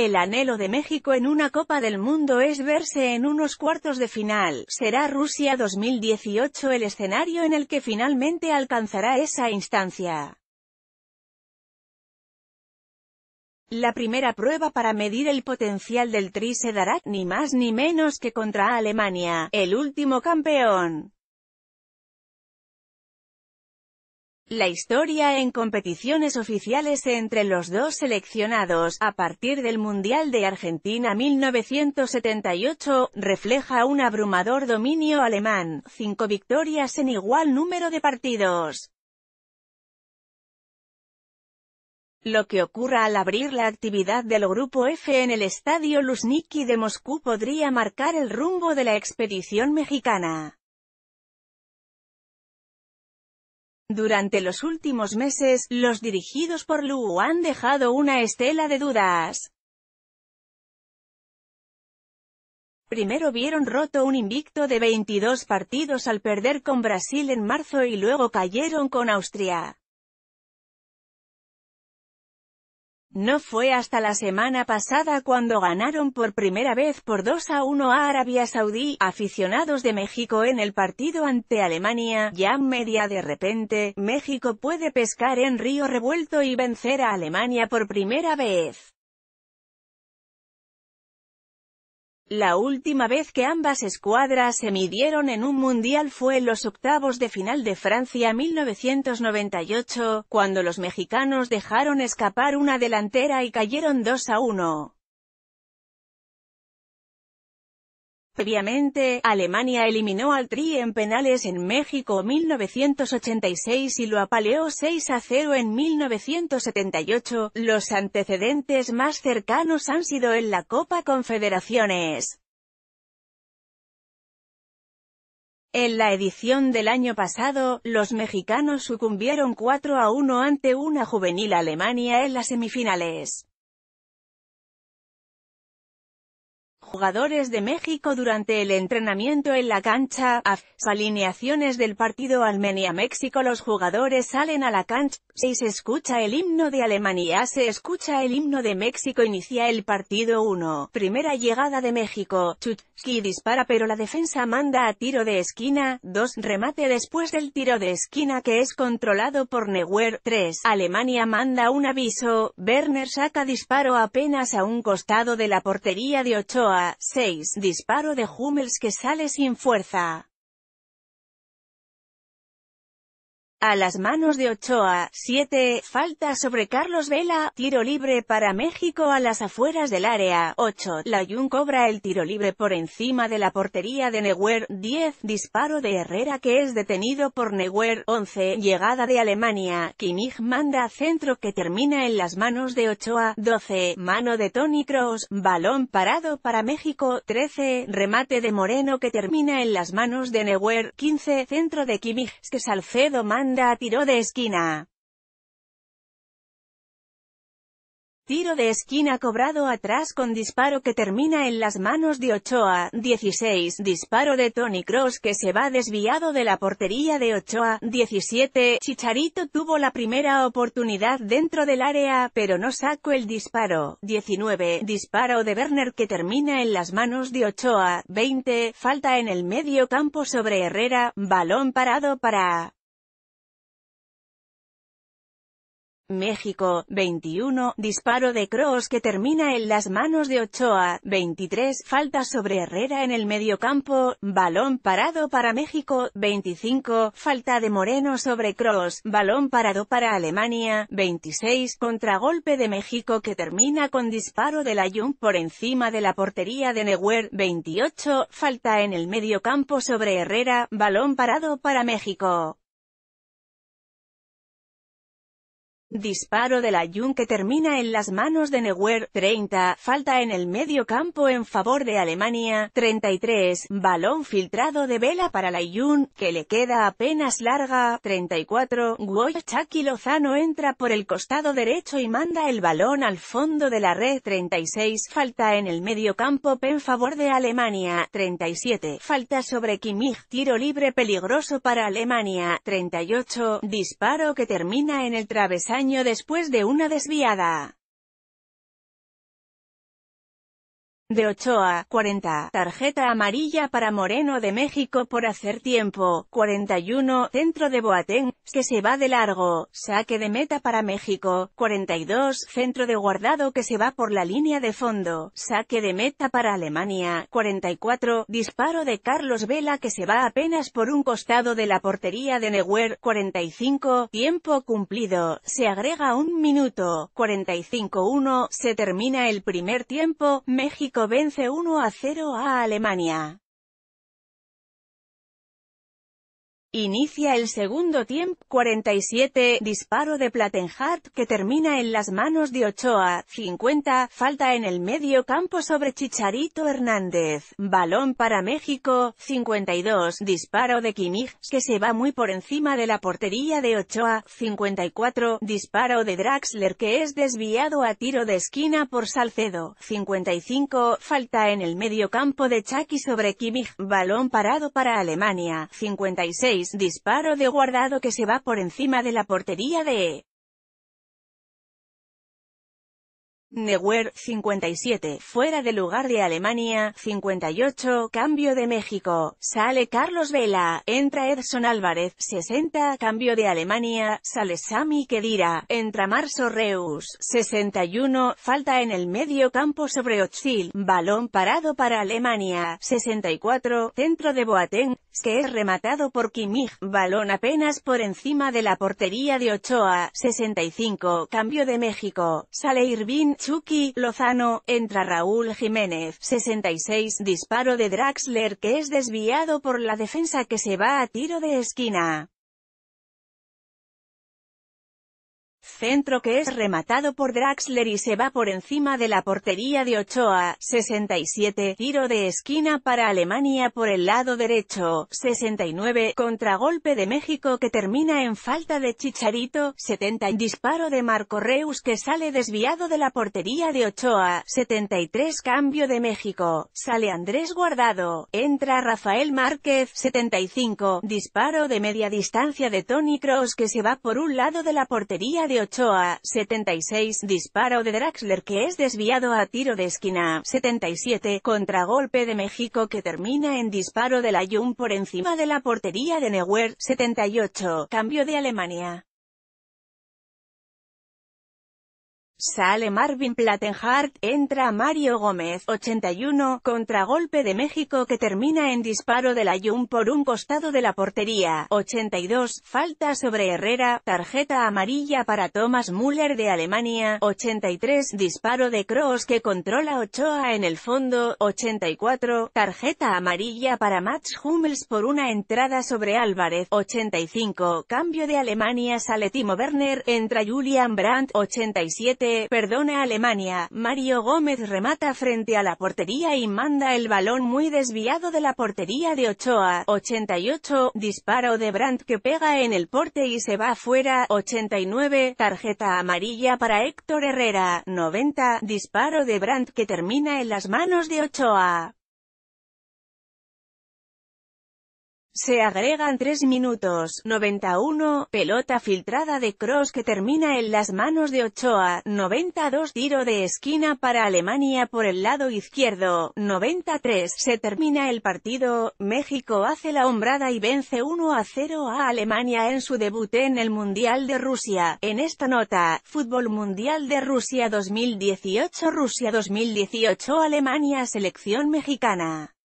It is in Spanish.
El anhelo de México en una Copa del Mundo es verse en unos cuartos de final. Será Rusia 2018 el escenario en el que finalmente alcanzará esa instancia. La primera prueba para medir el potencial del Tri se dará, ni más ni menos que contra Alemania, el último campeón. la historia en competiciones oficiales entre los dos seleccionados, a partir del Mundial de Argentina 1978, refleja un abrumador dominio alemán, cinco victorias en igual número de partidos. Lo que ocurra al abrir la actividad del Grupo F en el Estadio Luzhniki de Moscú podría marcar el rumbo de la expedición mexicana. Durante los últimos meses, los dirigidos por Lu han dejado una estela de dudas. Primero vieron roto un invicto de 22 partidos al perder con Brasil en marzo y luego cayeron con Austria. No fue hasta la semana pasada cuando ganaron por primera vez por 2 a 1 a Arabia Saudí, aficionados de México en el partido ante Alemania, ya media de repente, México puede pescar en río revuelto y vencer a Alemania por primera vez. La última vez que ambas escuadras se midieron en un mundial fue en los octavos de final de Francia 1998, cuando los mexicanos dejaron escapar una delantera y cayeron 2 a 1. Previamente, Alemania eliminó al Tri en penales en México 1986 y lo apaleó 6 a 0 en 1978. Los antecedentes más cercanos han sido en la Copa Confederaciones. En la edición del año pasado, los mexicanos sucumbieron 4 a 1 ante una juvenil Alemania en las semifinales. Jugadores de México durante el entrenamiento en la cancha, alineaciones del partido Armenia-México Los jugadores salen a la cancha, se escucha el himno de Alemania Se escucha el himno de México Inicia el partido 1, primera llegada de México, Chutsky dispara pero la defensa manda a tiro de esquina, 2, remate después del tiro de esquina que es controlado por Neuer, 3, Alemania manda un aviso, Werner saca disparo apenas a un costado de la portería de Ochoa, 6. Disparo de Hummels que sale sin fuerza. A las manos de Ochoa, 7, falta sobre Carlos Vela, tiro libre para México a las afueras del área, 8, Layun cobra el tiro libre por encima de la portería de Neuer, 10, disparo de Herrera que es detenido por Neuer, 11, llegada de Alemania, Kimmich manda centro que termina en las manos de Ochoa, 12, mano de Tony Cross, balón parado para México, 13, remate de Moreno que termina en las manos de Neuer, 15, centro de Kimmich, que Salcedo manda tiro de esquina. Tiro de esquina cobrado atrás con disparo que termina en las manos de Ochoa, 16, disparo de Tony Cross que se va desviado de la portería de Ochoa, 17, Chicharito tuvo la primera oportunidad dentro del área, pero no sacó el disparo, 19, disparo de Werner que termina en las manos de Ochoa, 20, falta en el medio campo sobre Herrera, balón parado para... México, 21, disparo de Cross que termina en las manos de Ochoa, 23, falta sobre Herrera en el campo, balón parado para México, 25, falta de Moreno sobre Cross, balón parado para Alemania, 26, contragolpe de México que termina con disparo de Layun por encima de la portería de Neuer, 28, falta en el campo sobre Herrera, balón parado para México. Disparo de la Jun que termina en las manos de Neuer, 30, falta en el medio campo en favor de Alemania, 33, balón filtrado de Vela para la Jun, que le queda apenas larga, 34, Wojciech Lozano entra por el costado derecho y manda el balón al fondo de la red, 36, falta en el medio campo en favor de Alemania, 37, falta sobre Kimmich, tiro libre peligroso para Alemania, 38, disparo que termina en el travesaño Año después de una desviada. De Ochoa, 40, tarjeta amarilla para Moreno de México por hacer tiempo, 41, centro de Boateng, que se va de largo, saque de meta para México, 42, centro de guardado que se va por la línea de fondo, saque de meta para Alemania, 44, disparo de Carlos Vela que se va apenas por un costado de la portería de Neuer, 45, tiempo cumplido, se agrega un minuto, 45-1, se termina el primer tiempo, México vence 1 a 0 a Alemania. Inicia el segundo tiempo, 47, disparo de Plattenhardt que termina en las manos de Ochoa, 50, falta en el medio campo sobre Chicharito Hernández, balón para México, 52, disparo de Kimmich, que se va muy por encima de la portería de Ochoa, 54, disparo de Draxler que es desviado a tiro de esquina por Salcedo, 55, falta en el medio campo de Chucky sobre Kimmich, balón parado para Alemania, 56, disparo de guardado que se va por encima de la portería de Neuer, 57, fuera de lugar de Alemania, 58, cambio de México, sale Carlos Vela, entra Edson Álvarez, 60, cambio de Alemania, sale Sami Kedira, entra Marso Reus, 61, falta en el medio campo sobre Otzil, balón parado para Alemania, 64, centro de Boateng, que es rematado por Kimmich, balón apenas por encima de la portería de Ochoa, 65, cambio de México, sale Irvin, Chucky Lozano, entra Raúl Jiménez, 66, disparo de Draxler que es desviado por la defensa que se va a tiro de esquina. centro que es rematado por Draxler y se va por encima de la portería de Ochoa, 67, tiro de esquina para Alemania por el lado derecho, 69, contragolpe de México que termina en falta de Chicharito, 70, disparo de Marco Reus que sale desviado de la portería de Ochoa, 73, cambio de México, sale Andrés Guardado, entra Rafael Márquez, 75, disparo de media distancia de Tony Cross que se va por un lado de la portería de Ochoa, 76, disparo de Draxler que es desviado a tiro de esquina, 77, contragolpe de México que termina en disparo de la Jung por encima de la portería de Neuer, 78, cambio de Alemania. Sale Marvin Plattenhardt, entra Mario Gómez, 81, contragolpe de México que termina en disparo de la Jun por un costado de la portería, 82, falta sobre Herrera, tarjeta amarilla para Thomas Müller de Alemania, 83, disparo de Kroos que controla Ochoa en el fondo, 84, tarjeta amarilla para Max Hummels por una entrada sobre Álvarez, 85, cambio de Alemania sale Timo Werner, entra Julian Brandt, 87, perdona Alemania, Mario Gómez remata frente a la portería y manda el balón muy desviado de la portería de Ochoa, 88, disparo de Brandt que pega en el porte y se va afuera, 89, tarjeta amarilla para Héctor Herrera, 90, disparo de Brandt que termina en las manos de Ochoa. Se agregan 3 minutos, 91, pelota filtrada de Cross que termina en las manos de Ochoa, 92 tiro de esquina para Alemania por el lado izquierdo, 93, se termina el partido, México hace la hombrada y vence 1 a 0 a Alemania en su debut en el Mundial de Rusia. En esta nota, Fútbol Mundial de Rusia 2018 Rusia 2018 Alemania Selección Mexicana